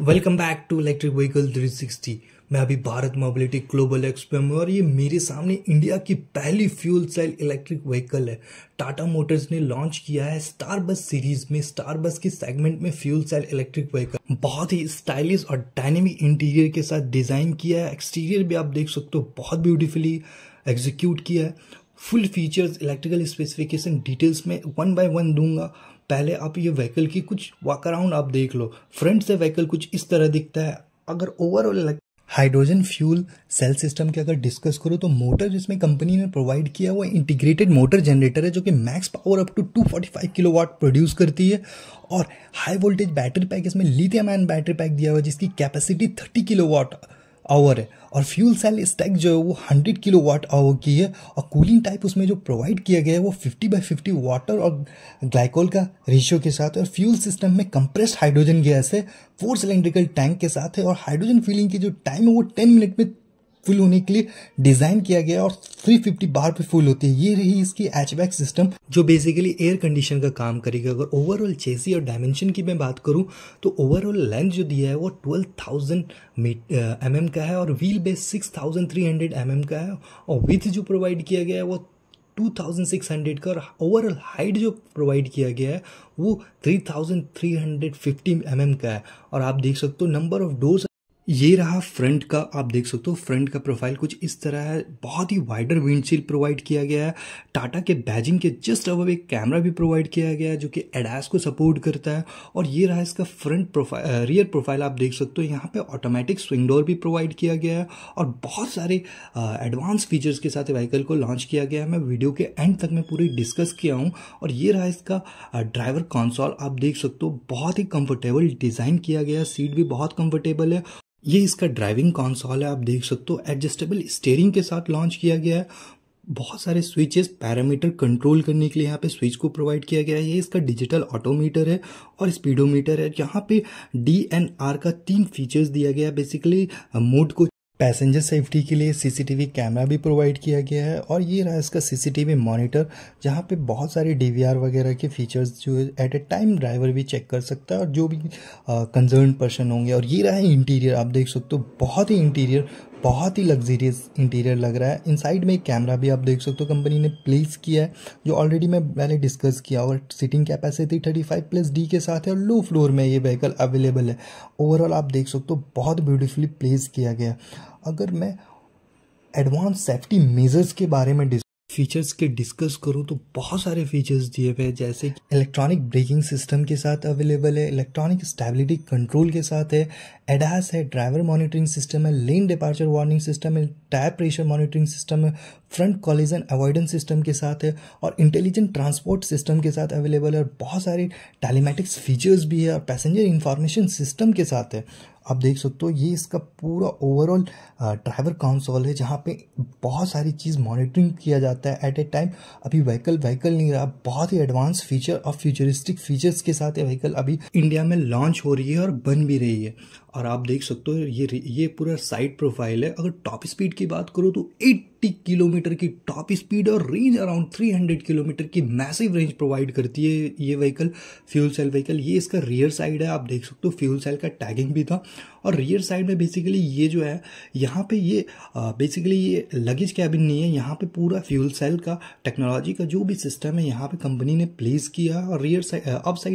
welcome back to electric vehicle 360 मैं अभी Bharat mobility global expo में और ये मेरे सामने इंडिया की पहली फ्यूल सेल इलेक्ट्रिक व्हीकल है टाटा मोटर्स ने लॉन्च किया है स्टार बस सीरीज में स्टार बस के सेगमेंट में फ्यूल सेल इलेक्ट्रिक व्हीकल बहुत ही स्टाइलिश और डायनेमिक इंटीरियर के साथ डिजाइन किया है एक्सटीरियर भी आप देख सकते हो बहुत ब्यूटीफुली एग्जीक्यूट किया है full features electrical specification details में वन बाय वन दूंगा पहले आप ये व्हीकल की कुछ वॉक अराउंड आप देख लो फ्रंट से व्हीकल कुछ इस तरह दिखता है अगर overall hydrogen fuel cell system की अगर डिस्कस करो तो मोटर जिसमें कंपनी ने प्रोवाइड किया वो इंटीग्रेटेड मोटर जनरेटर है जो कि max power up to 245 kilowatt produce करती है और हाई वोल्टेज बैटरी पैक इसमें लिथियम आयन बैटरी पैक दिया हुआ है जिसकी कैपेसिटी 30 किलोवाट आवर है और फ्यूल सेल स्टैक जो है वो 100 किलो वाट आवर की है और कूलिंग टाइप उसमें जो प्रोवाइड किया गया है वो 50 बाई 50 वाटर और ग्लाइकोल का रेशियो के साथ और फ्यूल सिस्टम में कंप्रेस्ड हाइड्रोजन गैस है फोर सिलेंड्रिकल टैंक के साथ है और हाइड्रोजन फिलिंग की जो टाइम है वो टेन मिनट में फुल होने के लिए डिजाइन किया गया और 350 बार पे फुल होती है ये रही इसकी एचबैक सिस्टम जो बेसिकली एयर कंडीशन का काम करेगा अगर ओवरऑल चेसी और डायमेंशन की मैं बात करूँ तो ओवरऑल लेंथ जो दिया है वो ट्वेल्व थाउजेंड एम का है और wheel base six thousand three hundred M का है और विथ जो प्रोवाइड किया गया है वो 2600 का और ओवरऑल हाइट जो प्रोवाइड किया गया है वो 3350 थाउजेंड mm का है और आप देख सकते हो नंबर ऑफ डोर्स ये रहा फ्रंट का आप देख सकते हो फ्रंट का प्रोफाइल कुछ इस तरह है बहुत ही वाइडर विंडशील प्रोवाइड किया गया है टाटा के बैजिंग के जस्ट अब एक कैमरा भी प्रोवाइड किया गया है जो कि एडास को सपोर्ट करता है और ये रहा इसका फ्रंट प्रोफाइल रियर प्रोफाइल आप देख सकते हो यहाँ पे ऑटोमेटिक स्विंग डोर भी प्रोवाइड किया गया है और बहुत सारे एडवांस फीचर्स के साथ व्हीकल को लॉन्च किया गया है मैं वीडियो के एंड तक मैं पूरी डिस्कस किया हूँ और ये रहा इसका ड्राइवर कॉन्सॉल आप देख सकते हो बहुत ही कम्फर्टेबल डिज़ाइन किया गया है सीट भी बहुत कम्फर्टेबल है ये इसका ड्राइविंग कॉन्सॉल है आप देख सकते हो एडजस्टेबल स्टेयरिंग के साथ लॉन्च किया गया है बहुत सारे स्विचेस पैरामीटर कंट्रोल करने के लिए यहाँ पे स्विच को प्रोवाइड किया गया है ये इसका डिजिटल ऑटोमीटर है और स्पीडोमीटर है यहाँ पे डी एन आर का तीन फीचर्स दिया गया है बेसिकली मोड को पैसेंजर सेफ्टी के लिए सीसीटीवी कैमरा भी प्रोवाइड किया गया है और ये रहा इसका सीसीटीवी मॉनिटर जहाँ पे बहुत सारे डीवीआर वगैरह के फीचर्स जो है एट ए टाइम ड्राइवर भी चेक कर सकता है और जो भी कंजर्न पर्सन होंगे और ये रहा है इंटीरियर आप देख सकते हो बहुत ही इंटीरियर बहुत ही लग्जरियस इंटीरियर लग रहा है इनसाइड में एक कैमरा भी आप देख सकते हो कंपनी ने प्लेस किया है जो ऑलरेडी मैं पहले डिस्कस किया और सीटिंग कैपेसिटी 35 प्लस डी के साथ है और लो फ्लोर में ये व्हीकल अवेलेबल है ओवरऑल आप देख सकते हो बहुत ब्यूटीफुली प्लेस किया गया अगर मैं एडवांस सेफ्टी मेजर्स के बारे में फीचर्स के डिस्कस करूँ तो बहुत सारे फीचर्स दिए हुए जैसे कि इलेक्ट्रॉनिक ब्रेकिंग सिस्टम के साथ अवेलेबल है इलेक्ट्रॉनिक स्टेबिलिटी कंट्रोल के साथ है एडास है ड्राइवर मॉनिटरिंग सिस्टम है लेन डिपार्चर वार्निंग सिस्टम है टायर प्रेशर मॉनिटरिंग सिस्टम है फ्रंट कॉलिजन अवॉइडेंस सिस्टम के साथ है और इंटेलिजेंट ट्रांसपोर्ट सिस्टम के साथ अवेलेबल है और बहुत सारे टेलीमेटिक्स फीचर्स भी है और पैसेंजर इंफॉर्मेशन सिस्टम के साथ है आप देख सकते हो ये इसका पूरा ओवरऑल ड्राइवर काउंसोल है जहाँ पे बहुत सारी चीज़ मॉनिटरिंग किया जाता है एट ए टाइम अभी व्हीकल व्हीकल नहीं रहा बहुत ही एडवांस फीचर और फ्यूचरिस्टिक फीचर्स के साथ ये व्हीकल अभी इंडिया में लॉन्च हो रही है और बन भी रही है और आप देख सकते हो ये ये पूरा साइड प्रोफाइल है अगर टॉप स्पीड की की बात करूँ तो 80 किलोमीटर की टॉप स्पीड और रेंज अराउंड 300 किलोमीटर की मैसिव रेंज प्रोवाइड करती है ये व्हीकल फ्यूल सेल व्हीकल ये इसका रियर साइड है आप देख सकते हो फ्यूल सेल का टैगिंग भी था और रियर साइड में बेसिकली ये जो है यहाँ पे ये बेसिकली ये लगेज कैबिन नहीं है यहाँ पे पूरा फ्यूल सेल का टेक्नोलॉजी का जो भी सिस्टम है यहाँ पर कंपनी ने प्लेस किया और रियर साइड अप साइड